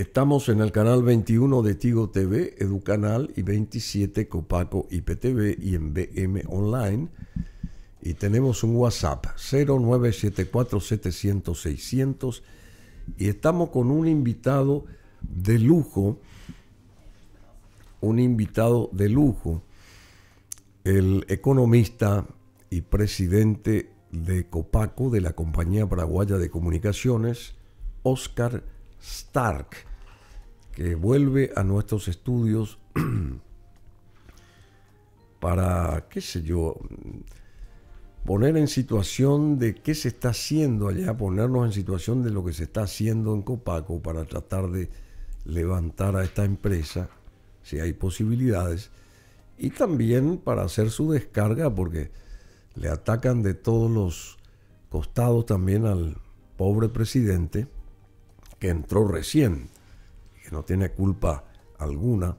Estamos en el canal 21 de Tigo TV, Educanal y 27 Copaco IPTV y en BM Online. Y tenemos un WhatsApp 0974-700-600 y estamos con un invitado de lujo, un invitado de lujo, el economista y presidente de Copaco, de la compañía paraguaya de comunicaciones, Oscar Stark que vuelve a nuestros estudios para, qué sé yo, poner en situación de qué se está haciendo allá, ponernos en situación de lo que se está haciendo en Copaco para tratar de levantar a esta empresa, si hay posibilidades, y también para hacer su descarga, porque le atacan de todos los costados también al pobre presidente que entró recién no tiene culpa alguna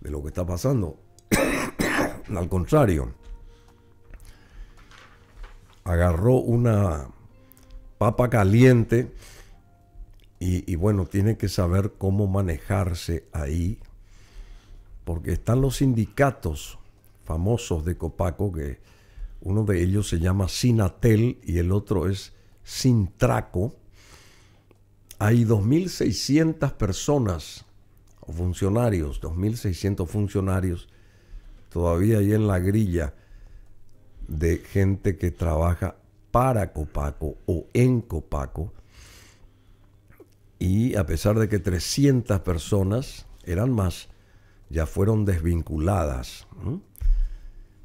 de lo que está pasando. Al contrario, agarró una papa caliente y, y, bueno, tiene que saber cómo manejarse ahí, porque están los sindicatos famosos de Copaco, que uno de ellos se llama Sinatel y el otro es Sintraco hay 2.600 personas o funcionarios, 2.600 funcionarios todavía ahí en la grilla de gente que trabaja para Copaco o en Copaco. Y a pesar de que 300 personas, eran más, ya fueron desvinculadas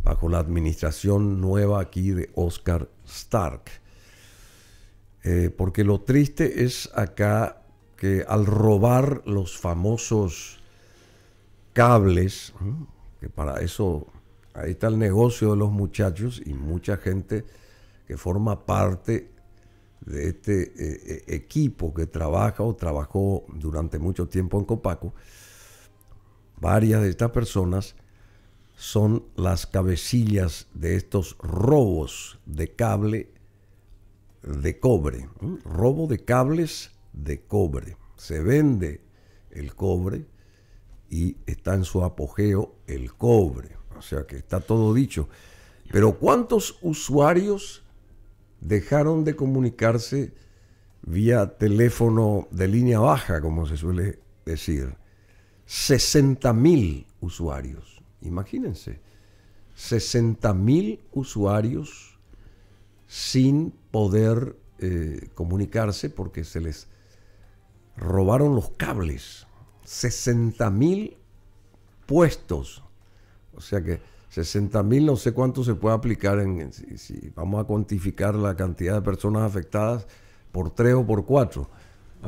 bajo la administración nueva aquí de Oscar Stark. Eh, porque lo triste es acá que al robar los famosos cables, que para eso ahí está el negocio de los muchachos y mucha gente que forma parte de este eh, eh, equipo que trabaja o trabajó durante mucho tiempo en Copaco, varias de estas personas son las cabecillas de estos robos de cable de cobre, robo de cables de cobre. Se vende el cobre y está en su apogeo el cobre. O sea que está todo dicho. Pero ¿cuántos usuarios dejaron de comunicarse vía teléfono de línea baja, como se suele decir? 60.000 usuarios. Imagínense, 60.000 usuarios sin poder eh, comunicarse porque se les robaron los cables. 60.000 puestos. O sea que 60.000 no sé cuánto se puede aplicar en, si, vamos a cuantificar la cantidad de personas afectadas por tres o por 4.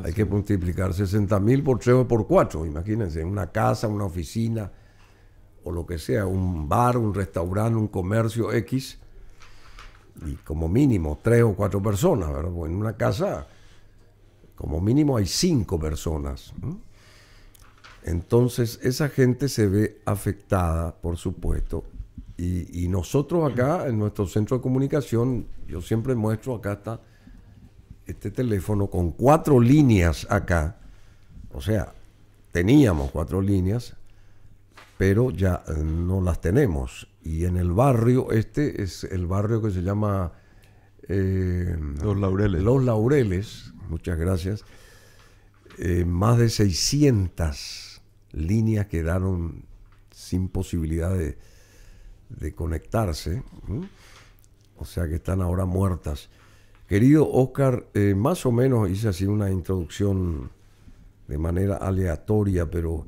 Hay que multiplicar 60.000 por tres o por cuatro. imagínense, una casa, una oficina o lo que sea, un bar, un restaurante, un comercio X y como mínimo tres o cuatro personas, ¿verdad? Porque en una casa como mínimo hay cinco personas. Entonces esa gente se ve afectada, por supuesto, y, y, nosotros acá en nuestro centro de comunicación, yo siempre muestro, acá está este teléfono con cuatro líneas acá, o sea, teníamos cuatro líneas, pero ya no las tenemos. Y en el barrio, este es el barrio que se llama... Eh, Los Laureles. Los Laureles, muchas gracias. Eh, más de 600 líneas quedaron sin posibilidad de, conectarse. O sea que están ahora muertas. Querido Oscar, eh, más o menos hice así una introducción de manera aleatoria, pero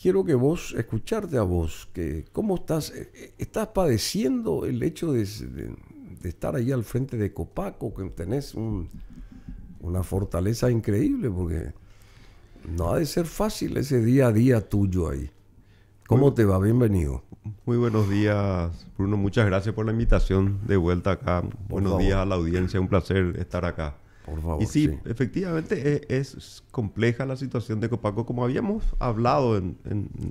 quiero que vos, escucharte a vos, que cómo estás, eh, estás padeciendo el hecho de, estar ahí al frente de Copaco, que tenés una fortaleza increíble, porque no ha de ser fácil ese día a día tuyo ahí. ¿Cómo te va? Bienvenido. Muy buenos días, Bruno. Muchas gracias por la invitación de vuelta acá. buenos días a la audiencia. Un placer estar acá. Y sí, efectivamente e, es, compleja la situación de Copaco, como habíamos hablado en,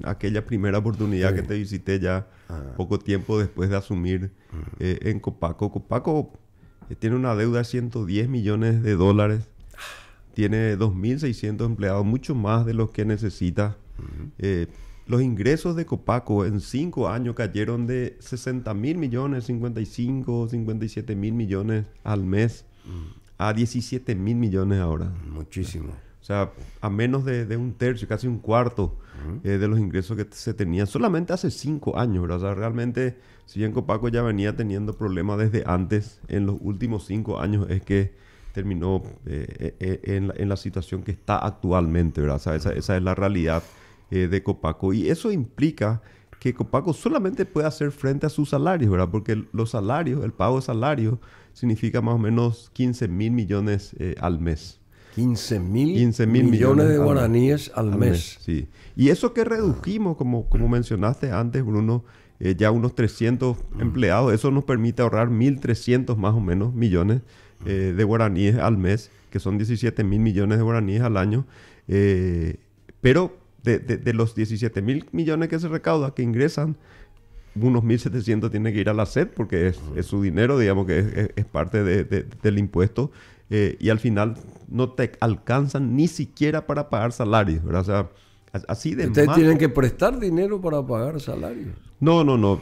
aquella primera oportunidad que te visité ya ah. poco tiempo después de asumir mm. eh, en Copaco. Copaco eh, tiene una deuda de 110 millones de dólares, tiene 2.600 empleados, mucho más de los que necesita. Mm. Eh, los ingresos de Copaco en cinco años cayeron de 60 mil millones, 55, 57 mil millones al mes. Mm a 17 mil millones ahora. Muchísimo. O sea, a menos de, un tercio, casi un cuarto eh, de los ingresos que se tenían solamente hace cinco años, ¿verdad? O sea, realmente, si bien Copaco ya venía teniendo problemas desde antes, en los últimos cinco años es que terminó eh, eh, en, la, situación que está actualmente, ¿verdad? O sea, esa, esa es la realidad de Copaco. Y eso implica que Copaco solamente puede hacer frente a sus salarios, ¿verdad? Porque los salarios, el pago de salarios, significa más o menos 15 mil millones eh, al mes. 15 mil millones, millones, de guaraníes al, mes. Sí. Y eso que redujimos, como, como mencionaste antes, Bruno, eh, ya unos 300 empleados, eso nos permite ahorrar 1.300 más o menos millones eh, de guaraníes al mes, que son 17 mil millones de guaraníes al año. pero de, de los 17 mil millones que se recauda, que ingresan, unos 1.700 tiene que ir a la SED porque es, su dinero, digamos que es, parte del impuesto. Eh, y al final no te alcanzan ni siquiera para pagar salarios, ¿verdad? O sea, Ustedes tienen que prestar dinero para pagar salarios. No, no, no.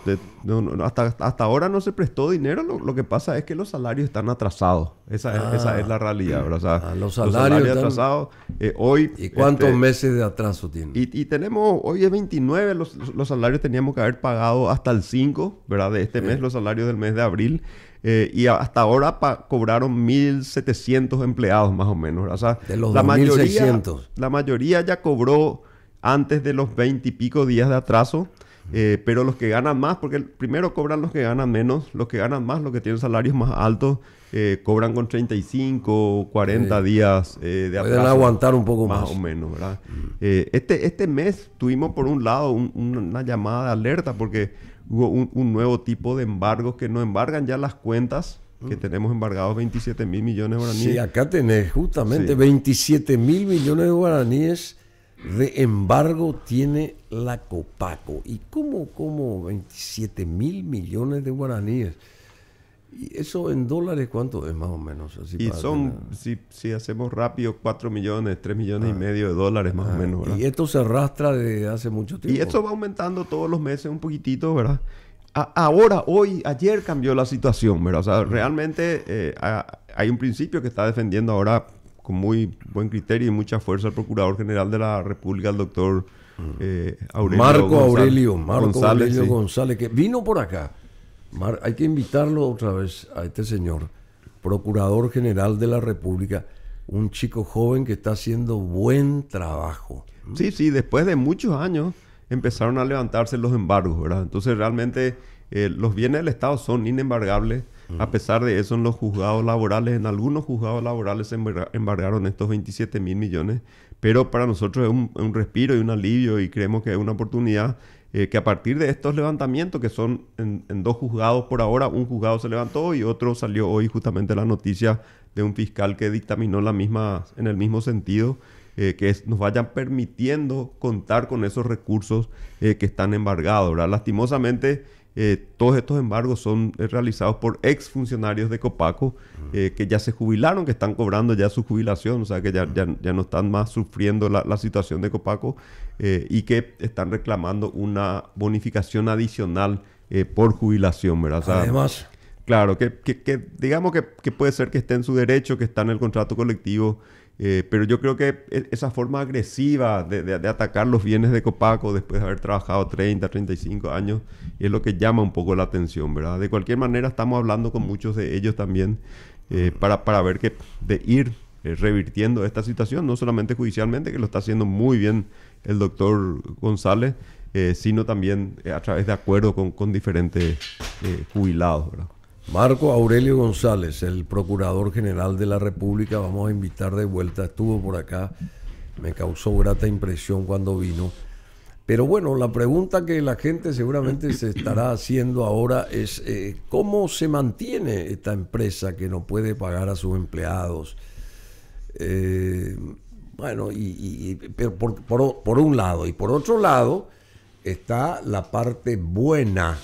hasta, ahora no se prestó dinero. Lo, que pasa es que los salarios están atrasados. Esa, es, ah, la realidad. Ah, los, salarios están atrasados. Eh, hoy, ¿Y cuántos este, meses de atraso tienen? Y, tenemos, hoy es 29, los, salarios teníamos que haber pagado hasta el 5, ¿verdad? De este mes, los salarios del mes de abril. Eh, y hasta ahora cobraron 1.700 empleados más o menos. de los la la mayoría ya cobró antes de los 20 y pico días de atraso, eh, pero los que ganan más, porque primero cobran los que ganan menos, los que ganan más, los que tienen salarios más altos, eh, cobran con 35 40 días eh, de atraso. Pueden aguantar un poco más. o menos, ¿verdad? Mm. este, este mes tuvimos por un lado una llamada de alerta porque hubo un, nuevo tipo de embargos que no embargan ya las cuentas que mm. tenemos embargados 27 mil millones de guaraníes. Sí, acá tenés justamente 27 mil millones de guaraníes de embargo tiene la Copaco. ¿Y cómo, 27 mil millones de guaraníes? ¿Y eso en dólares cuánto es más o menos? Así y son, si, hacemos rápido, 4 millones, 3 millones y ah. medio de dólares más o ah, menos. Y esto se arrastra desde hace mucho tiempo. Y esto va aumentando todos los meses un poquitito, ¿verdad? ahora, hoy, ayer cambió la situación, ¿verdad? O sea, realmente eh, hay un principio que está defendiendo ahora con muy buen criterio y mucha fuerza el Procurador General de la República, el doctor Aurelio eh, Marco Aurelio, Marco González, Aurelio González, que vino por acá. hay que invitarlo otra vez a este señor, Procurador General de la República, un chico joven que está haciendo buen trabajo. Sí, sí, después de muchos años empezaron a levantarse los embargos, ¿verdad? Entonces realmente eh, los bienes del Estado son inembargables. Mm. A pesar de eso, en los juzgados laborales, en algunos juzgados laborales se embargaron estos 27 mil millones, pero para nosotros es un, respiro y un alivio y creemos que es una oportunidad eh, que a partir de estos levantamientos, que son en, dos juzgados por ahora, un juzgado se levantó y otro salió hoy justamente la noticia de un fiscal que dictaminó la misma, en el mismo sentido. Eh, que nos vayan permitiendo contar con esos recursos que están embargados. ¿verdad? Lastimosamente, eh, todos estos embargos son eh, realizados por ex funcionarios de Copaco eh, que ya se jubilaron, que están cobrando ya su jubilación, o sea que ya, ya, no están más sufriendo la, situación de Copaco y que están reclamando una bonificación adicional por jubilación, ¿verdad? Además. Claro, que, digamos que, que, puede ser que esté en su derecho, que está en el contrato colectivo, eh, pero yo creo que e-, esa forma agresiva de, atacar los bienes de Copaco después de haber trabajado 30, 35 años es lo que llama un poco la atención, ¿verdad? De cualquier manera, estamos hablando con muchos de ellos también eh, para, para, ver que de ir eh, revirtiendo esta situación, no solamente judicialmente, que lo está haciendo muy bien el doctor González, sino también a través de acuerdos con, con diferentes jubilados, ¿verdad? Marco Aurelio González, el Procurador General de la República, vamos a invitar de vuelta, estuvo por acá, me causó grata impresión cuando vino. Pero bueno, la pregunta que la gente seguramente se estará haciendo ahora es eh, cómo se mantiene esta empresa que no puede pagar a sus empleados. Eh, bueno, y, por un lado. Y por otro lado está la parte buena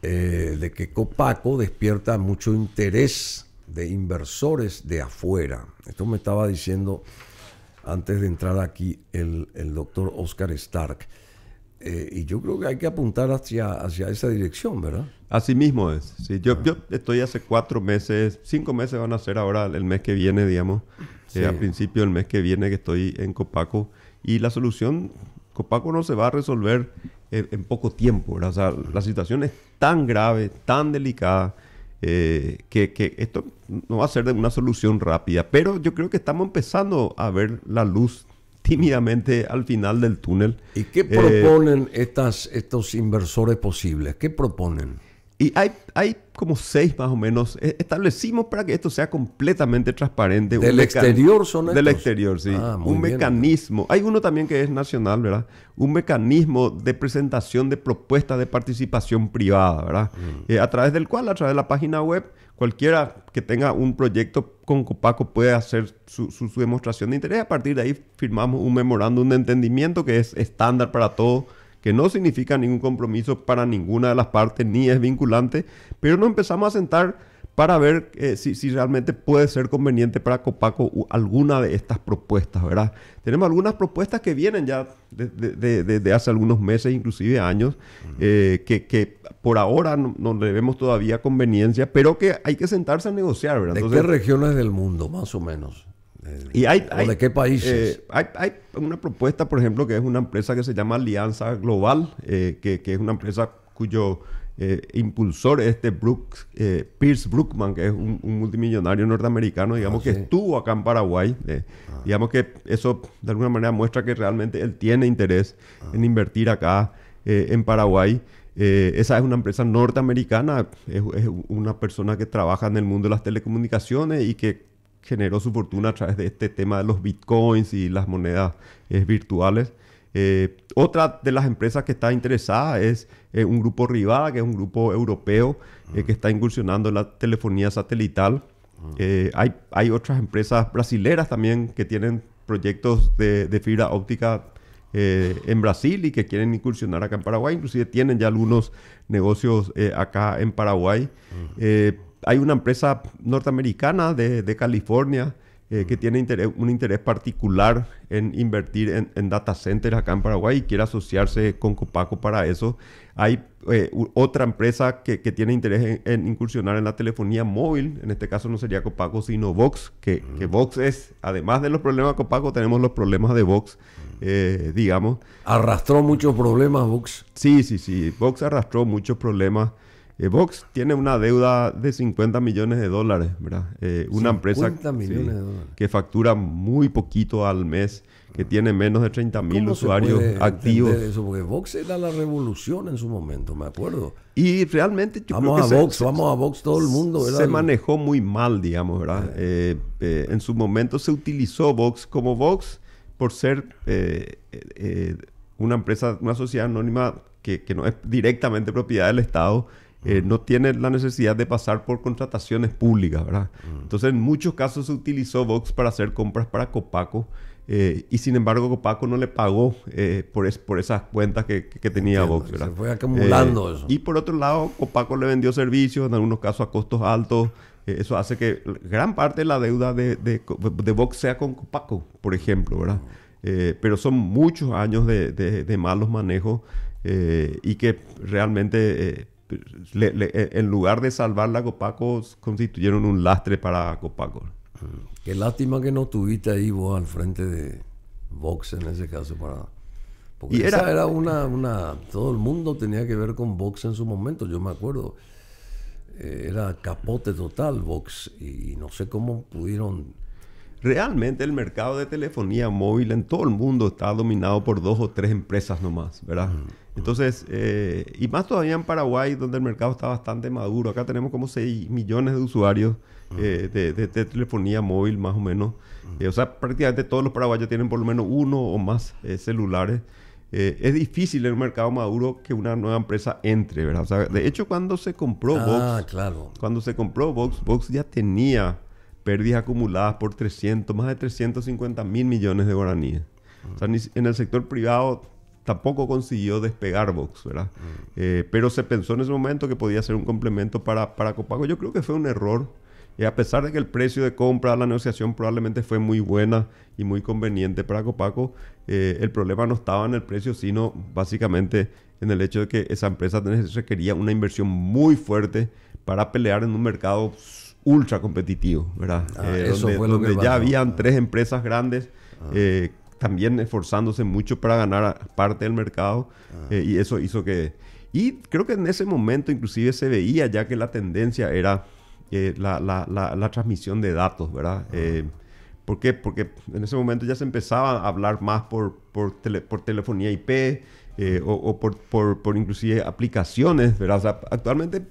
eh, de que Copaco despierta mucho interés de inversores de afuera. Esto me estaba diciendo antes de entrar aquí el, doctor Oscar Stark. Eh, y yo creo que hay que apuntar hacia, hacia esa dirección, ¿verdad? Así mismo es. Ah. yo, estoy hace cuatro meses, cinco meses van a ser ahora el mes que viene, digamos, eh, a principio del mes que viene que estoy en Copaco. Y la solución, Copaco no se va a resolver en, poco tiempo. la situación es tan grave, tan delicada, eh, que, esto no va a ser de una solución rápida. Pero yo creo que estamos empezando a ver la luz tímidamente al final del túnel. ¿Y qué eh, proponen estas, estos inversores posibles? ¿Qué proponen? Y hay, hay como seis más o menos. E, establecimos para que esto sea completamente transparente. ¿Del exterior son estos? Del exterior, sí. Ah, un mecanismo. Hay uno también que es nacional, ¿verdad? Un mecanismo de presentación de propuestas de participación privada, ¿verdad? Mm. Eh, a través del cual, a través de la página web, cualquiera que tenga un proyecto con Copaco puede hacer su, su, demostración de interés. A partir de ahí firmamos un memorándum de entendimiento que es estándar para todo que no significa ningún compromiso para ninguna de las partes ni es vinculante, pero nos empezamos a sentar para ver eh, si, realmente puede ser conveniente para Copaco alguna de estas propuestas, ¿verdad? Tenemos algunas propuestas que vienen ya desde hace algunos meses, inclusive años, eh, que, por ahora no, le vemos todavía conveniencia, pero que hay que sentarse a negociar, ¿verdad? ¿De qué regiones del mundo, más o menos? Eh, hay, ¿O de qué países? Eh, hay, una propuesta, por ejemplo, que es una empresa que se llama Alianza Global, eh, que, es una empresa cuyo impulsor es este Brooks, Pierce Brookman, que es un, multimillonario norteamericano, ah, digamos, que estuvo acá en Paraguay. Ah. Digamos que eso de alguna manera muestra que realmente él tiene interés ah. en invertir acá en Paraguay. esa es una empresa norteamericana, es, una persona que trabaja en el mundo de las telecomunicaciones y que generó su fortuna a través de este tema de los bitcoins y las monedas eh, virtuales. Eh, otra de las empresas que está interesada es eh, un grupo Rivada, que es un grupo europeo ah. que está incursionando en la telefonía satelital. Ah. Hay, hay, otras empresas brasileras también que tienen proyectos de, de fibra óptica en Brasil y que quieren incursionar acá en Paraguay. Inclusive tienen ya algunos negocios acá en Paraguay. Ah hay una empresa norteamericana de, California eh, que tiene un interés particular en invertir en, data centers acá en Paraguay y quiere asociarse con Copaco para eso. Hay eh, otra empresa que, tiene interés en, incursionar en la telefonía móvil, en este caso no sería Copaco sino Vox, que, Vox es, además de los problemas de Copaco, tenemos los problemas de Vox, eh, digamos. ¿Arrastró muchos problemas Vox? Sí, sí, sí, Vox arrastró muchos problemas. Eh, Vox tiene una deuda de 50 millones de dólares, ¿verdad? Eh, una empresa que factura muy poquito al mes, que tiene menos de 30 mil usuarios activos. Eso? Porque Vox era la revolución en su momento, me acuerdo. Y realmente yo vamos a Vox, vamos a Vox todo el mundo. ¿verdad? Se manejó muy mal, digamos, ¿verdad? Eh. en su momento se utilizó Vox como Vox por ser una empresa, una sociedad anónima que, que no es directamente propiedad del Estado eh, no tiene la necesidad de pasar por contrataciones públicas, ¿verdad? Mm. Entonces, en muchos casos se utilizó Vox para hacer compras para Copaco eh, y sin embargo Copaco no le pagó eh, por, por esas cuentas que, tenía Vox, ¿verdad? Se fue acumulando eso. Y por otro lado, Copaco le vendió servicios, en algunos casos a costos altos. Eso hace que gran parte de la deuda de, de, Vox sea con Copaco, por ejemplo, ¿verdad? Mm. pero son muchos años de, de malos manejos y que realmente e, en lugar de salvar la Copaco, constituyeron un lastre para Copaco. Mm. Qué lástima que no estuviste ahí vos al frente de Vox en ese caso para... y era, una, una... Todo el mundo tenía que ver con Vox en su momento, yo me acuerdo. Eh, era capote total Vox y no sé cómo pudieron... Realmente el mercado de telefonía móvil en todo el mundo está dominado por dos o tres empresas nomás, ¿verdad? Mm. Entonces, eh, y más todavía en Paraguay, donde el mercado está bastante maduro. Acá tenemos como 6 millones de usuarios eh, de, telefonía móvil, más o menos. Eh, o sea, prácticamente todos los paraguayos tienen por lo menos uno o más celulares. es difícil en un mercado maduro que una nueva empresa entre, ¿verdad? O sea, de hecho, cuando se compró ah, Vox, cuando se compró Vox, ya tenía pérdidas acumuladas por 300, más de 350 mil millones de guaraníes. O sea, en el sector privado tampoco consiguió despegar Vox, ¿verdad? Mm. Eh, pero se pensó en ese momento que podía ser un complemento para, para Copago. Yo creo que fue un error. y a pesar de que el precio de compra, la negociación probablemente fue muy buena y muy conveniente para Copaco, eh, el problema no estaba en el precio, sino básicamente en el hecho de que esa empresa requería una inversión muy fuerte para pelear en un mercado ultra competitivo, ¿verdad? Ah, eh, donde, ya habían ah. tres empresas grandes. Ah también esforzándose mucho para ganar parte del mercado ah. eh, y eso hizo que... Y creo que en ese momento inclusive se veía ya que la tendencia era eh, la, la, la, transmisión de datos, ¿verdad? Ah. Eh, ¿Por qué? Porque en ese momento ya se empezaba a hablar más por, por, por telefonía IP o, por, por, por, inclusive aplicaciones, ¿verdad? actualmente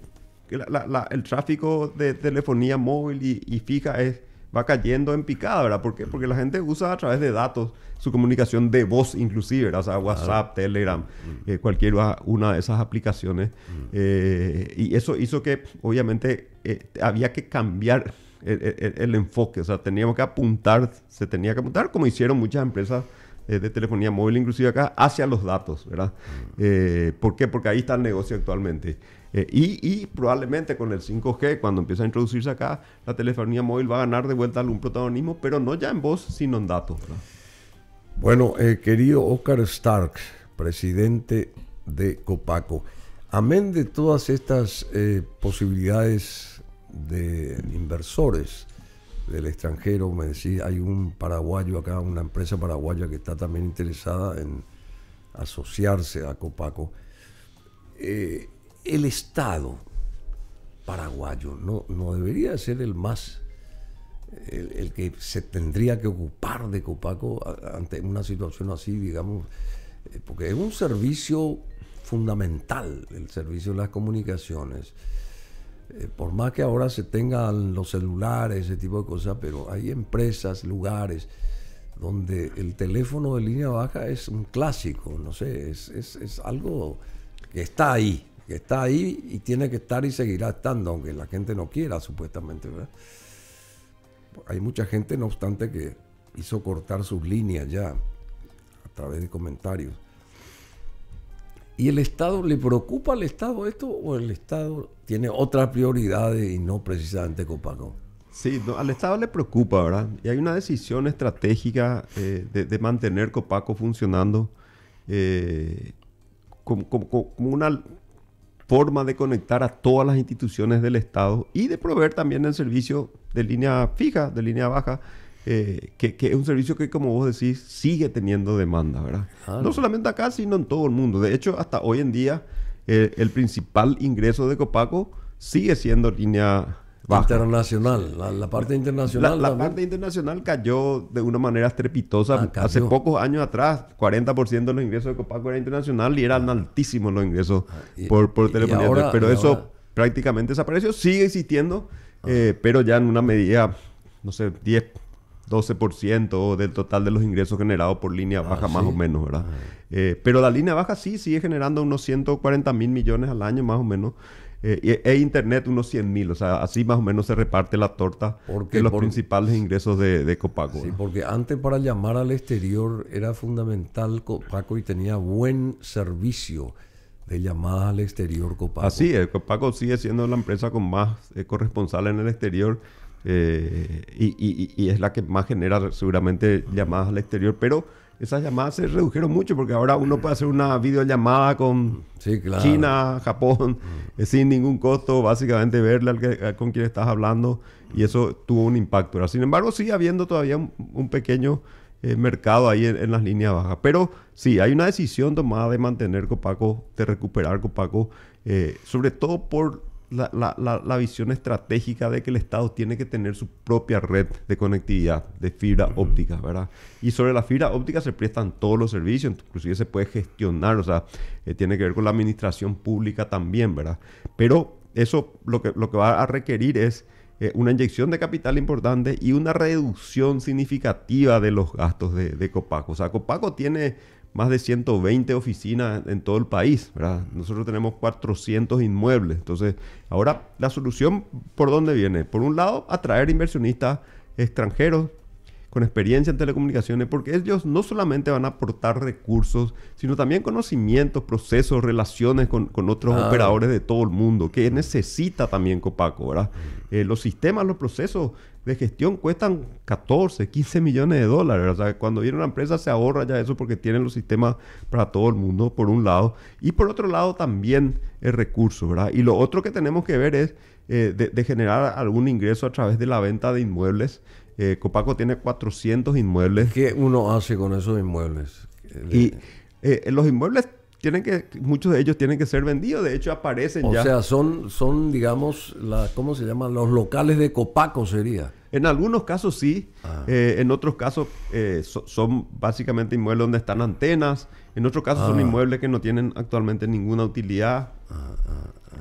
el tráfico de telefonía móvil y, y fija es va cayendo en picada, ¿verdad? ¿Por Porque la gente usa a través de datos su comunicación de voz inclusive, ¿verdad? o sea, WhatsApp, Telegram, mm. eh, cualquier una de esas aplicaciones. Mm. Eh, y eso hizo que obviamente eh, había que cambiar el, enfoque, o sea, teníamos que apuntar, se tenía que apuntar, como hicieron muchas empresas de telefonía móvil, inclusive acá, hacia los datos, ¿verdad? Mm. ¿Por qué? Porque ahí está el negocio actualmente. Eh, y, probablemente con el 5G, cuando empiece a introducirse acá, la telefonía móvil va a ganar de vuelta algún protagonismo, pero no ya en voz, sino en datos. Bueno, eh, querido Oscar Stark, presidente de Copaco, amén de todas estas eh, posibilidades de inversores del extranjero, me decís, hay un paraguayo acá, una empresa paraguaya que está también interesada en asociarse a Copaco el Estado paraguayo no, no debería ser el más el, que se tendría que ocupar de Copaco ante una situación así, digamos, eh, porque es un servicio fundamental, el servicio de las comunicaciones. Eh, por más que ahora se tengan los celulares, ese tipo de cosas, pero hay empresas, lugares donde el teléfono de línea baja es un clásico, no sé, es, es algo que está ahí, que está ahí y tiene que estar y seguirá estando, aunque la gente no quiera, supuestamente, ¿verdad? Hay mucha gente, no obstante, que hizo cortar sus líneas ya a través de comentarios. ¿Y el Estado, le preocupa al Estado esto o el Estado tiene otras prioridades y no precisamente Copaco? Sí, al Estado le preocupa, ¿verdad? Y hay una decisión estratégica eh, de, mantener Copaco funcionando eh, como, como, una forma de conectar a todas las instituciones del Estado y de proveer también el servicio de línea fija, de línea baja, eh, que, es un servicio que, como vos decís, sigue teniendo demanda, ¿verdad? No solamente acá, sino en todo el mundo. De hecho, hasta hoy en día, eh, el principal ingreso de Copaco sigue siendo línea Internacional, la, parte internacional. La, parte internacional cayó de una manera estrepitosa. Ah, hace pocos años atrás, 40% de los ingresos de Copaco era internacional y eran altísimos los ingresos ah, por, por telefonía. pero eso prácticamente desapareció. Sigue existiendo, ah. eh, pero ya en una medida, no sé, 10, 12% del total de los ingresos generados por línea baja, más o menos, ¿verdad? Eh, pero la línea baja sí sigue generando unos 140 mil millones al año, más o menos eh, e, internet unos 100 mil. O sea, así más o menos se reparte la torta de los principales ingresos de, Copaco. Sí, porque antes para llamar al exterior era fundamental Copaco y tenía buen servicio de llamadas al exterior Copaco. Así es, Copaco sigue siendo la empresa con más eh, corresponsales en el exterior eh, y, es la que más genera seguramente llamadas al exterior, pero esas llamadas se redujeron mucho porque ahora uno puede hacer una videollamada con China, Japón, mm. sin ningún costo, básicamente verle al con quién estás hablando y eso tuvo un impacto. Sin embargo, sigue habiendo todavía un, pequeño eh, mercado ahí en, las líneas bajas. Pero sí, hay una decisión tomada de mantener Copaco, de recuperar Copaco, eh, sobre todo por la, visión estratégica de que el Estado tiene que tener su propia red de conectividad, de fibra óptica, ¿verdad? Y sobre la fibra óptica se prestan todos los servicios, inclusive se puede gestionar, o sea, eh, tiene que ver con la administración pública también, ¿verdad? Pero eso lo que, lo que va a requerir es eh, una inyección de capital importante y una reducción significativa de los gastos de, de Copaco. O sea, Copaco tiene más de 120 oficinas en todo el país, ¿verdad? Nosotros tenemos 400 inmuebles. Entonces, ahora la solución, ¿por dónde viene? Por un lado, atraer inversionistas extranjeros con experiencia en telecomunicaciones, porque ellos no solamente van a aportar recursos, sino también conocimientos, procesos, relaciones con, otros operadores de todo el mundo, que necesita también Copaco, ¿verdad? Eh, los sistemas, los procesos de gestión cuestan 14, 15 millones de dólares. O sea, cuando viene una empresa se ahorra ya eso porque tienen los sistemas para todo el mundo, por un lado. Y por otro lado también el recurso, ¿verdad? Y lo otro que tenemos que ver es eh, de generar algún ingreso a través de la venta de inmuebles. Eh, Copaco tiene 400 inmuebles. ¿Qué uno hace con esos inmuebles? Y eh, eh, los inmuebles tienen que, muchos de ellos tienen que ser vendidos, de hecho aparecen ya. O sea, son, son digamos, la, ¿cómo se llaman? Los locales de Copaco sería. En algunos casos sí, ah. en otros casos son básicamente inmuebles donde están antenas, en otros casos son ah. inmuebles que no tienen actualmente ninguna utilidad. Ah,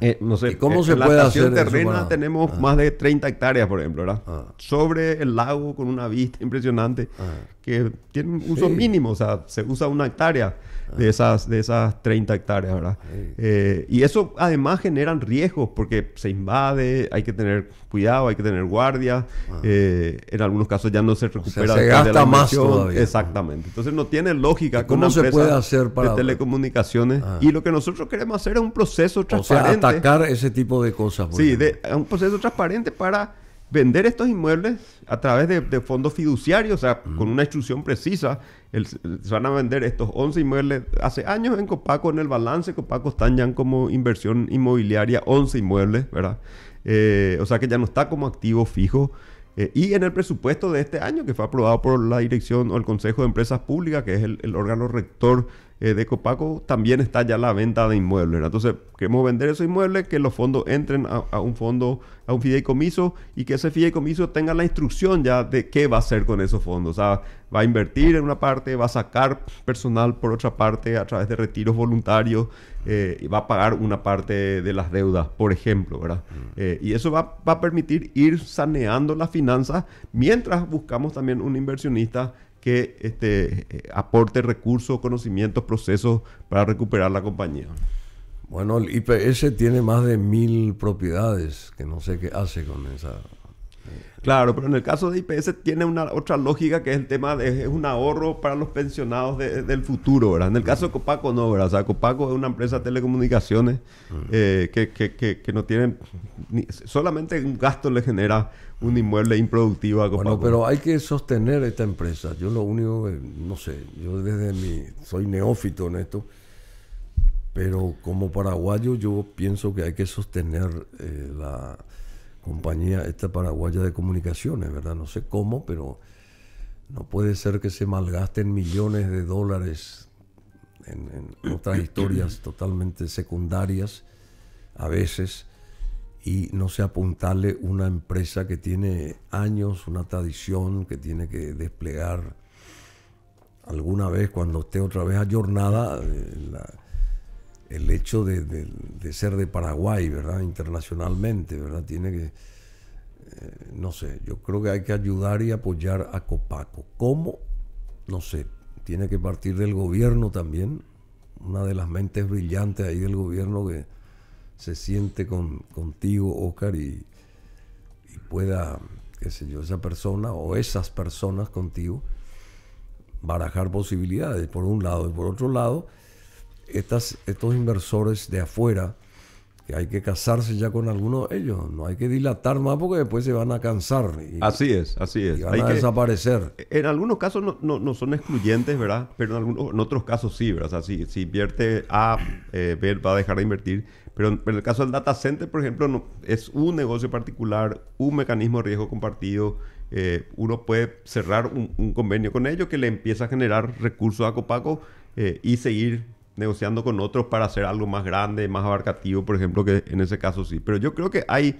eh, no sé, cómo eh, se en la terrena tenemos ah. más de 30 hectáreas, por ejemplo, ¿verdad? Ah. Sobre el lago con una vista impresionante ah. que tiene un uso mínimo, o sea, se usa una hectárea de esas, de esas 30 hectáreas, ¿verdad? Eh, y eso además generan riesgos porque se invade, hay que tener cuidado, hay que tener guardia, en algunos casos ya no se recupera. se gasta más Exactamente. Entonces no tiene lógica. ¿Cómo se puede hacer para de telecomunicaciones? Y lo que nosotros queremos hacer es un proceso transparente. Sacar ese tipo de cosas. sí, de, un proceso transparente para vender estos inmuebles a través de, fondos fiduciarios, o sea, con una instrucción precisa. se van a vender estos 11 inmuebles. Hace años en Copaco, en el balance, Copaco están ya como inversión inmobiliaria 11 inmuebles, ¿verdad? Eh, o sea que ya no está como activo fijo. Eh, y en el presupuesto de este año, que fue aprobado por la dirección o el Consejo de Empresas Públicas, que es el órgano rector eh, de Copaco también está ya la venta de inmuebles. Entonces, queremos vender esos inmuebles, que los fondos entren a, un fondo, a un fideicomiso y que ese fideicomiso tenga la instrucción ya de qué va a hacer con esos fondos. O sea, va a invertir en una parte, va a sacar personal por otra parte a través de retiros voluntarios eh, y va a pagar una parte de las deudas, por ejemplo, ¿verdad? Mm. Eh, y eso va, va a permitir ir saneando las finanzas mientras buscamos también un inversionista que este, eh, aporte recursos, conocimientos, procesos para recuperar la compañía. Bueno, el IPS tiene más de mil propiedades, que no sé qué hace con esa. Eh. Claro, pero en el caso de IPS tiene una otra lógica que es el tema de es un ahorro para los pensionados del futuro, ¿verdad? En el caso de Copaco no, ¿verdad? O sea, Copaco es una empresa de telecomunicaciones eh, que, no tienen solamente un gasto le genera un inmueble improductivo a Bueno, pero hay que sostener esta empresa. Yo lo único, no sé, yo desde mi, soy neófito en esto, pero como paraguayo yo pienso que hay que sostener eh, la compañía esta paraguaya de comunicaciones, ¿verdad? No sé cómo, pero no puede ser que se malgasten millones de dólares en otras historias totalmente secundarias a veces y no sé apuntarle una empresa que tiene años, una tradición que tiene que desplegar alguna vez cuando esté otra vez a jornada, eh, el hecho de, ser de Paraguay, ¿verdad? Internacionalmente, ¿verdad? Tiene que, eh, no sé, yo creo que hay que ayudar y apoyar a Copaco. ¿Cómo? No sé, tiene que partir del gobierno también, una de las mentes brillantes ahí del gobierno que se siente con, contigo, Oscar, y, pueda, qué sé yo, esa persona o esas personas contigo barajar posibilidades, por un lado. Y por otro lado, estas, estos inversores de afuera, que hay que casarse ya con algunos de ellos, no hay que dilatar más porque después se van a cansar. así es, así es. hay que, desaparecer. En algunos casos no, son excluyentes, ¿verdad? Pero en, algunos, en otros casos sí, ¿verdad? O si, si invierte A, ver eh, va a dejar de invertir pero, en el caso del data center, por ejemplo, no, es un negocio particular, un mecanismo de riesgo compartido. Eh, uno puede cerrar un, convenio con ellos que le empieza a generar recursos a Copaco eh, y seguir negociando con otros para hacer algo más grande, más abarcativo, por ejemplo, que en ese caso sí. Pero yo creo que hay...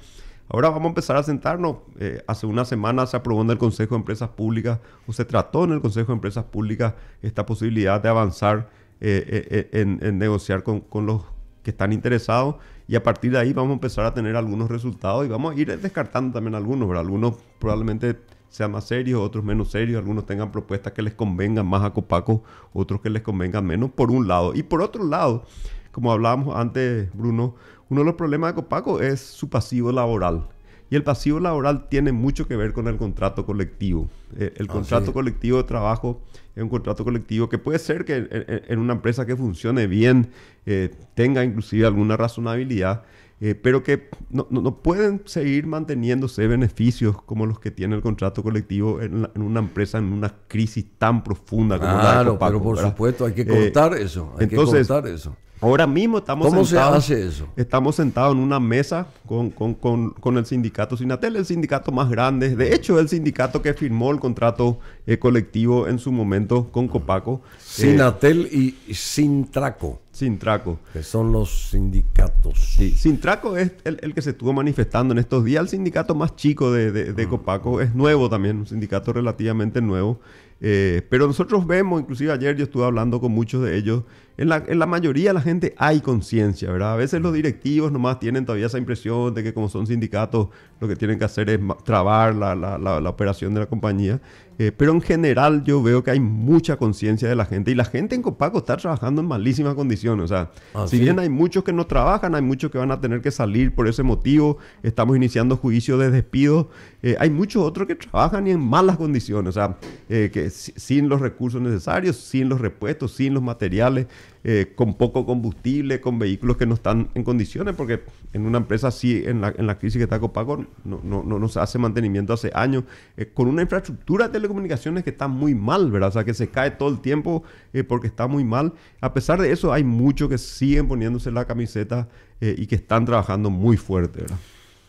Ahora vamos a empezar a sentarnos. Eh, hace una semana se aprobó en el Consejo de Empresas Públicas, o se trató en el Consejo de Empresas Públicas esta posibilidad de avanzar en, negociar con, con, los que están interesados y a partir de ahí vamos a empezar a tener algunos resultados y vamos a ir descartando también algunos, Algunos probablemente sean más serios, otros menos serios, algunos tengan propuestas que les convengan más a Copaco, otros que les convengan menos, por un lado. Y por otro lado, como hablábamos antes, Bruno, uno de los problemas de Copaco es su pasivo laboral. Y el pasivo laboral tiene mucho que ver con el contrato colectivo. Eh, el contrato colectivo de trabajo es un contrato colectivo que puede ser que en, una empresa que funcione bien eh, tenga inclusive alguna razonabilidad, eh, pero que no, pueden seguir manteniéndose beneficios como los que tiene el contrato colectivo en, una empresa en una crisis tan profunda como claro, la de Claro, pero por supuesto, hay que contar eso. Hay que cortar eso. Ahora mismo estamos sentados. Estamos sentados en una mesa con, el sindicato Sinatel, el sindicato más grande. De hecho, el sindicato que firmó el contrato eh, colectivo en su momento con Copaco. Eh, Sinatel y Sintraco. Sintraco. Que son los sindicatos. Sí, Sintraco es el, que se estuvo manifestando en estos días. El sindicato más chico de ah. Copaco es nuevo también, un sindicato relativamente nuevo. Eh, pero nosotros vemos, inclusive ayer yo estuve hablando con muchos de ellos, en la, en la mayoría de la gente hay conciencia, ¿verdad? A veces los mm. directivos nomás tienen todavía esa impresión de que como son sindicatos, lo que tienen que hacer es trabar la, la, la operación de la compañía. Eh, pero en general yo veo que hay mucha conciencia de la gente y la gente en Copaco está trabajando en malísimas condiciones. O sea, ah, si bien hay muchos que no trabajan, hay muchos que van a tener que salir por ese motivo, estamos iniciando juicio de despido, eh, hay muchos otros que trabajan y en malas condiciones, o sea, eh, sin los recursos necesarios, sin los repuestos, sin los materiales. Eh, con poco combustible, con vehículos que no están en condiciones, porque en una empresa así, en la, en la crisis que está Copaco, no, no, no, se hace mantenimiento hace años, eh, con una infraestructura de telecomunicaciones que está muy mal, ¿verdad? O sea, que se cae todo el tiempo eh, porque está muy mal. A pesar de eso, hay muchos que siguen poniéndose la camiseta y que están trabajando muy fuerte, ¿verdad?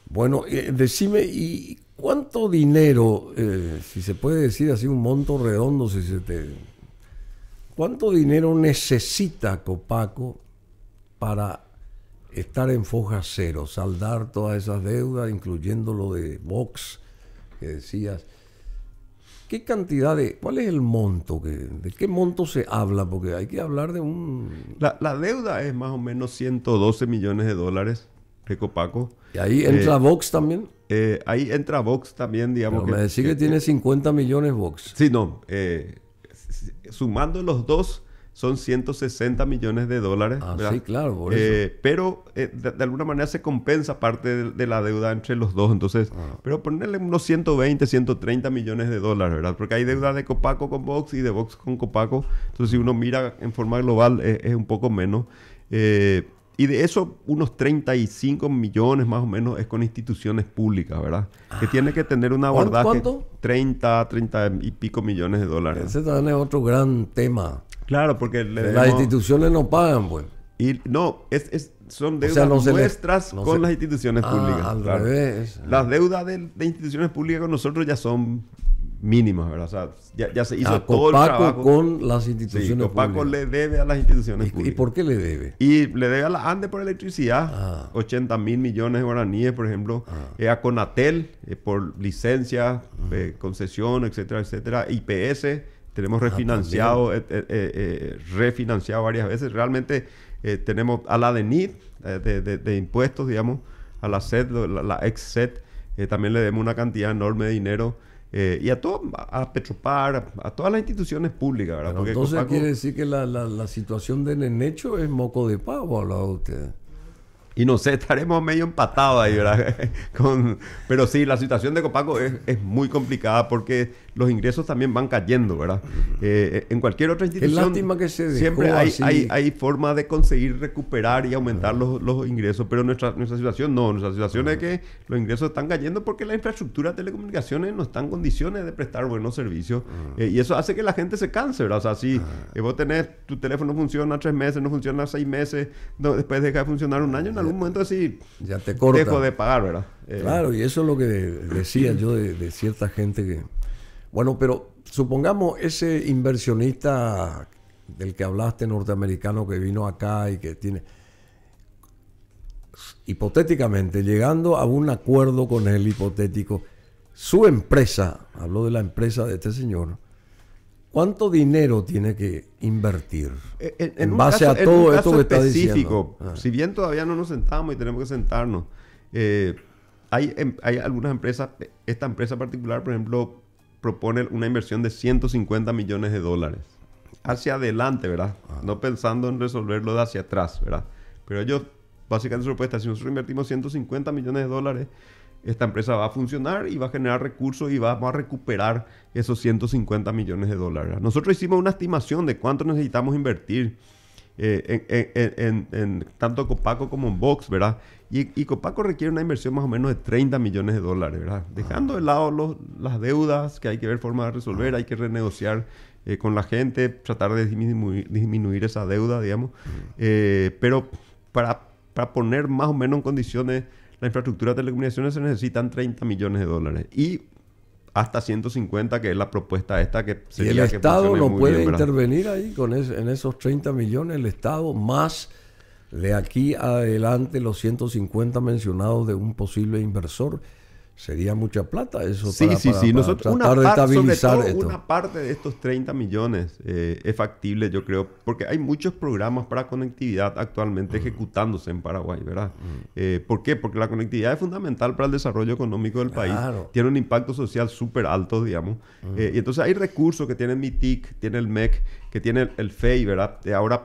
Bueno, decime, ¿y cuánto dinero, si se puede decir así, un monto redondo, si se te ¿Cuánto dinero necesita Copaco para estar en foja cero, saldar todas esas deudas, incluyendo lo de Vox que decías? ¿Qué cantidad de.? ¿Cuál es el monto? ¿De qué monto se habla? Porque hay que hablar de un. La, deuda es más o menos 112 millones de dólares de Copaco. ¿Y ahí entra eh, Vox también? Eh, ahí entra Vox también, digamos. me decís que, tiene 50 millones Vox. Sí, no. Eh, sumando los dos son 160 millones de dólares. Ah, sí, claro, por eso. Eh, pero eh, de, alguna manera se compensa parte de, la deuda entre los dos. Entonces, ah. pero ponerle unos 120, 130 millones de dólares, ¿verdad? Porque hay deuda de Copaco con Vox y de Vox con Copaco. Entonces, si uno mira en forma global, eh, es, un poco menos. Eh, y de eso, unos 35 millones más o menos es con instituciones públicas, ¿verdad? Que ah. tiene que tener un abordaje. ¿Cuánto? 30, 30 y pico millones de dólares. Ese también es otro gran tema. Claro, porque... Las instituciones no pagan, pues. Y no, es, son deudas nuestras con las instituciones públicas. Ah, al revés. Las deudas de, de, instituciones públicas con nosotros ya son mínimas, ¿verdad? O sea, ya, se hizo ah, todo el trabajo. con las instituciones sí, Copaco le debe a las instituciones ¿Y, públicas. ¿Y por qué le debe? Y le debe a la ANDE por electricidad, 80 ah. mil millones de guaraníes, por ejemplo, ah. eh, a Conatel eh, por licencia, eh, concesión, etcétera, etcétera, IPS, tenemos refinanciado, refinanciado varias veces, realmente tenemos a la de, de, de, impuestos, digamos, a la SED, la, ex set también le debemos una cantidad enorme de dinero. Eh, y a todo, a Petropar, a, todas las instituciones públicas, ¿verdad? entonces quiere decir que la, la, situación de Nenecho es moco de pavo, hablaba usted. Y no sé, estaremos medio empatados ahí, ¿verdad? Con... pero sí, la situación de Copaco es, es muy complicada porque los ingresos también van cayendo, ¿verdad? Eh, en cualquier otra institución siempre hay, hay, forma de conseguir recuperar y aumentar los, ingresos, pero nuestra, nuestra situación no, nuestra situación es que los ingresos están cayendo porque la infraestructura de telecomunicaciones no está en condiciones de prestar buenos servicios eh, y eso hace que la gente se canse, ¿verdad? O sea, si eh, vos tenés, tu teléfono funciona tres meses, no funciona seis meses, después deja de funcionar un año, en algún momento así ya te corta. dejo de pagar, ¿verdad? claro, y eso es lo que decía yo de, de cierta gente que bueno, pero supongamos ese inversionista del que hablaste, norteamericano, que vino acá y que tiene, hipotéticamente, llegando a un acuerdo con el hipotético, su empresa, habló de la empresa de este señor, ¿cuánto dinero tiene que invertir eh, en, base a todo esto que está específico, ah. Si bien todavía no nos sentamos y tenemos que sentarnos, eh, hay, em, hay algunas empresas, esta empresa particular, por ejemplo, propone una inversión de 150 millones de dólares. Hacia adelante, ¿verdad? No pensando en resolverlo de hacia atrás, ¿verdad? Pero ellos, básicamente su propuesta, si nosotros invertimos 150 millones de dólares, esta empresa va a funcionar y va a generar recursos y vamos a recuperar esos 150 millones de dólares. Nosotros hicimos una estimación de cuánto necesitamos invertir eh, en, tanto Copaco como en Box, ¿verdad? Y, Copaco requiere una inversión más o menos de 30 millones de dólares, ¿verdad? Ah. Dejando de lado las deudas, que hay que ver formas de resolver, ah. hay que renegociar eh, con la gente, tratar de disminuir, esa deuda, digamos. Mm. Eh, pero para, para poner más o menos en condiciones la infraestructura de telecomunicaciones se necesitan 30 millones de dólares. Y hasta 150, que es la propuesta esta que sería el Estado no puede intervenir ahí con en esos 30 millones, el Estado más de aquí adelante los 150 mencionados de un posible inversor sería mucha plata eso. Sí, sí, sí. Nosotros, una, sobre una parte de estos 30 millones eh, es factible, yo creo, porque hay muchos programas para conectividad actualmente mm. ejecutándose en Paraguay, ¿verdad? Mm. Eh, ¿Por qué? Porque la conectividad es fundamental para el desarrollo económico del país. Tiene un impacto social súper alto, digamos. Mm. Eh, y entonces hay recursos que tiene MITIC, tiene el MEC, que tiene el, FEI, ¿verdad? ahora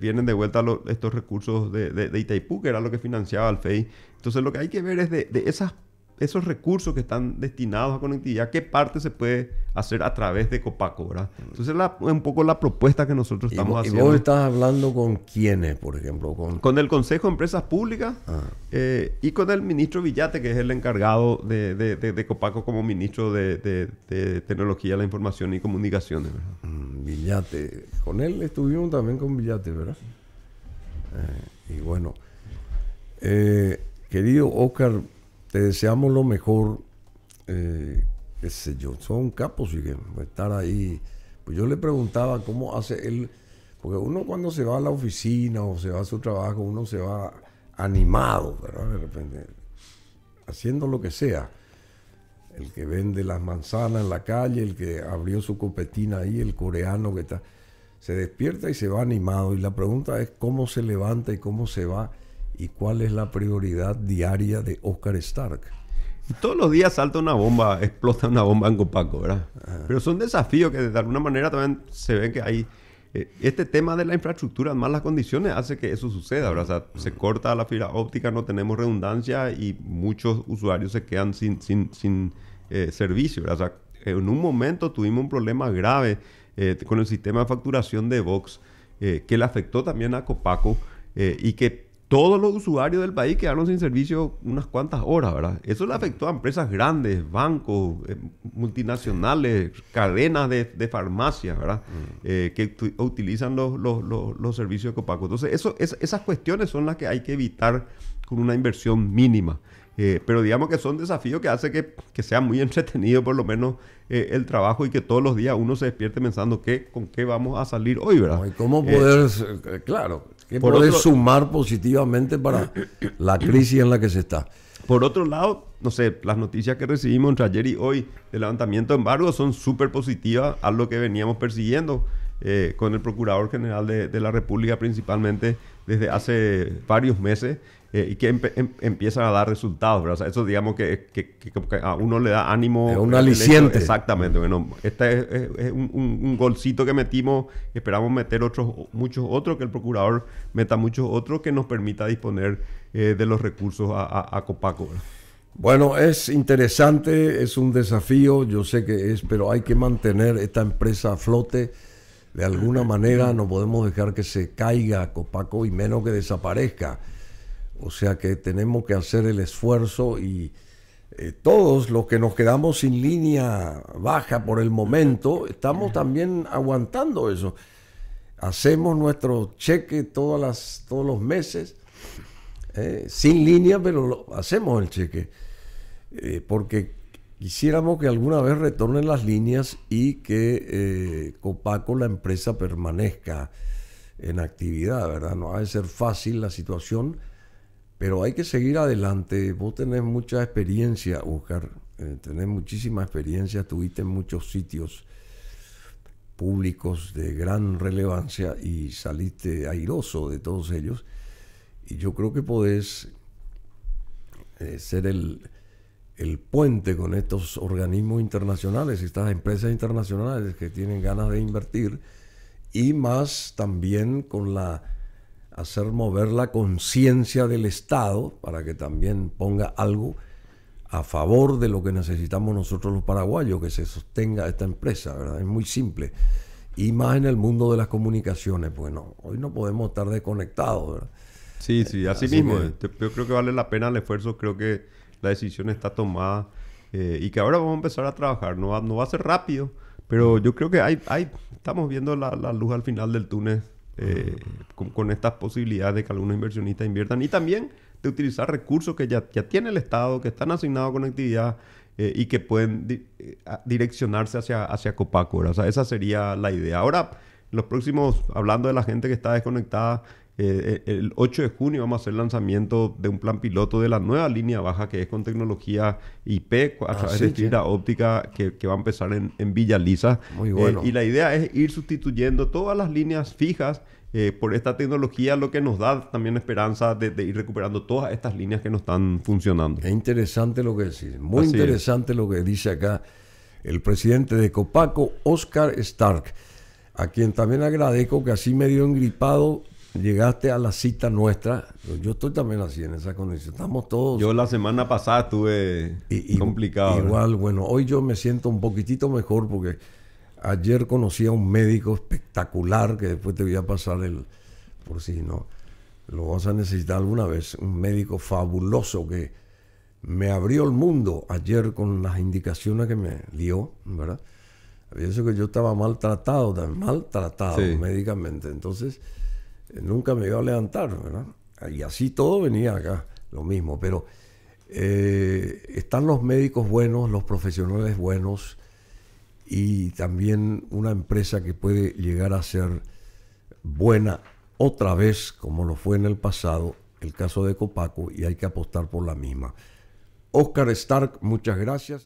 vienen de vuelta estos recursos de, Itaipú, que era lo que financiaba el FEI. Entonces lo que hay que ver es de, de esas esos recursos que están destinados a conectividad, qué parte se puede hacer a través de Copaco, mm. Entonces es un poco la propuesta que nosotros estamos haciendo. ¿Y vos estás hablando con quiénes, por ejemplo? Con, el Consejo de Empresas Públicas ah. eh, y con el ministro Villate, que es el encargado de, Copaco como ministro de, Tecnología, la Información y Comunicaciones, mm, Villate. Con él estuvimos también con Villate, ¿verdad? Eh, y bueno, eh, querido Oscar, te deseamos lo mejor. Eh, qué sé yo, son capos y que estar ahí. Pues yo le preguntaba cómo hace él, porque uno cuando se va a la oficina o se va a su trabajo, uno se va animado, ¿verdad? De repente, haciendo lo que sea. El que vende las manzanas en la calle, el que abrió su copetina ahí, el coreano que está. Se despierta y se va animado. Y la pregunta es cómo se levanta y cómo se va y cuál es la prioridad diaria de Oscar Stark. Todos los días salta una bomba, explota una bomba en Copaco, ¿verdad? Pero son desafíos que de alguna manera también se ven que hay... Eh, este tema de la infraestructura, más las condiciones, hace que eso suceda, ¿verdad? O sea, se corta la fibra óptica, no tenemos redundancia y muchos usuarios se quedan sin, sin, eh, servicio, ¿verdad? O sea, en un momento tuvimos un problema grave eh, con el sistema de facturación de Vox, que le afectó también a Copaco y que todos los usuarios del país quedaron sin servicio unas cuantas horas, ¿verdad? Eso le afectó a empresas grandes, bancos, eh, multinacionales, cadenas de, farmacias, ¿verdad? Mm. Eh, que utilizan los, servicios de Copaco. Entonces, esas cuestiones son las que hay que evitar con una inversión mínima. Eh, pero digamos que son desafíos que hacen que, que sea muy entretenido por lo menos el trabajo y que todos los días uno se despierte pensando con qué vamos a salir hoy, ¿verdad? cómo poder, claro, que sumar positivamente para la crisis en la que se está. Por otro lado, no sé, las noticias que recibimos entre ayer y hoy del levantamiento de embargo son súper positivas a lo que veníamos persiguiendo eh, con el Procurador General de, la República principalmente desde hace varios meses. Eh, y que em-, empiezan a dar resultados, ¿verdad? eso digamos que, a uno le da ánimo. Es un aliciente. Exactamente. Bueno, este es, un, golcito que metimos, esperamos meter otros, muchos otros, que el procurador meta muchos otros que nos permita disponer eh, de los recursos a, Copaco. Bueno, es interesante, es un desafío, yo sé que es, pero hay que mantener esta empresa a flote. De alguna manera no podemos dejar que se caiga Copaco y menos que desaparezca. O sea que tenemos que hacer el esfuerzo y eh, todos los que nos quedamos sin línea baja por el momento, estamos también aguantando eso. Hacemos nuestro cheque todas las, todos los meses, eh, sin línea, pero lo, hacemos el cheque. Eh, porque quisiéramos que alguna vez retornen las líneas y que Copaco, la empresa, permanezca en actividad, ¿verdad? No ha de ser fácil la situación pero hay que seguir adelante. Vos tenés mucha experiencia, Oscar. Eh, tenés muchísima experiencia. Estuviste en muchos sitios públicos de gran relevancia y saliste airoso de todos ellos. Y yo creo que podés eh, ser el, el puente con estos organismos internacionales, estas empresas internacionales que tienen ganas de invertir, y más también con la hacer mover la conciencia del Estado para que también ponga algo a favor de lo que necesitamos nosotros los paraguayos, que se sostenga esta empresa, ¿verdad? Es muy simple. Y más en el mundo de las comunicaciones, bueno pues hoy no podemos estar desconectados, ¿verdad? Sí, sí, eh, así, mismo. Este, yo creo que vale la pena el esfuerzo, creo que la decisión está tomada eh, y que ahora vamos a empezar a trabajar. No va, no va a ser rápido, pero yo creo que hay, hay, estamos viendo la, la luz al final del túnel eh, con, estas posibilidades de que algunos inversionistas inviertan y también de utilizar recursos que ya, tiene el Estado, que están asignados a conectividad eh, y que pueden eh, direccionarse hacia, hacia esa sería la idea. Ahora, los próximos, hablando de la gente que está desconectada, eh, eh, el 8 de junio vamos a hacer el lanzamiento de un plan piloto de la nueva línea baja que es con tecnología IP a ah, través de fibra óptica que, va a empezar en, en Villa Lisa. Muy eh, bueno. y la idea es ir sustituyendo todas las líneas fijas por esta tecnología, lo que nos da también esperanza de, ir recuperando todas estas líneas que no están funcionando. Es interesante lo que dice muy interesante lo que dice acá el presidente de Copaco, Oscar Stark a quien también agradezco que así me medio engripado llegaste a la cita nuestra. Yo estoy también así en esa condición. Estamos todos. Yo la semana pasada estuve complicado. Igual, bueno, hoy yo me siento un poquitito mejor porque ayer conocí a un médico espectacular que después te voy a pasar el. Por si no lo vas a necesitar alguna vez. Un médico fabuloso que me abrió el mundo ayer con las indicaciones que me dio, ¿verdad? Pienso que yo estaba maltratado, maltratado médicamente. Entonces nunca me iba a levantar, ¿verdad? Y así todo venía acá, lo mismo. Pero eh, están los médicos buenos, los profesionales buenos y también una empresa que puede llegar a ser buena otra vez, como lo fue en el pasado, el caso de Copaco, y hay que apostar por la misma. Oscar Stark, muchas gracias.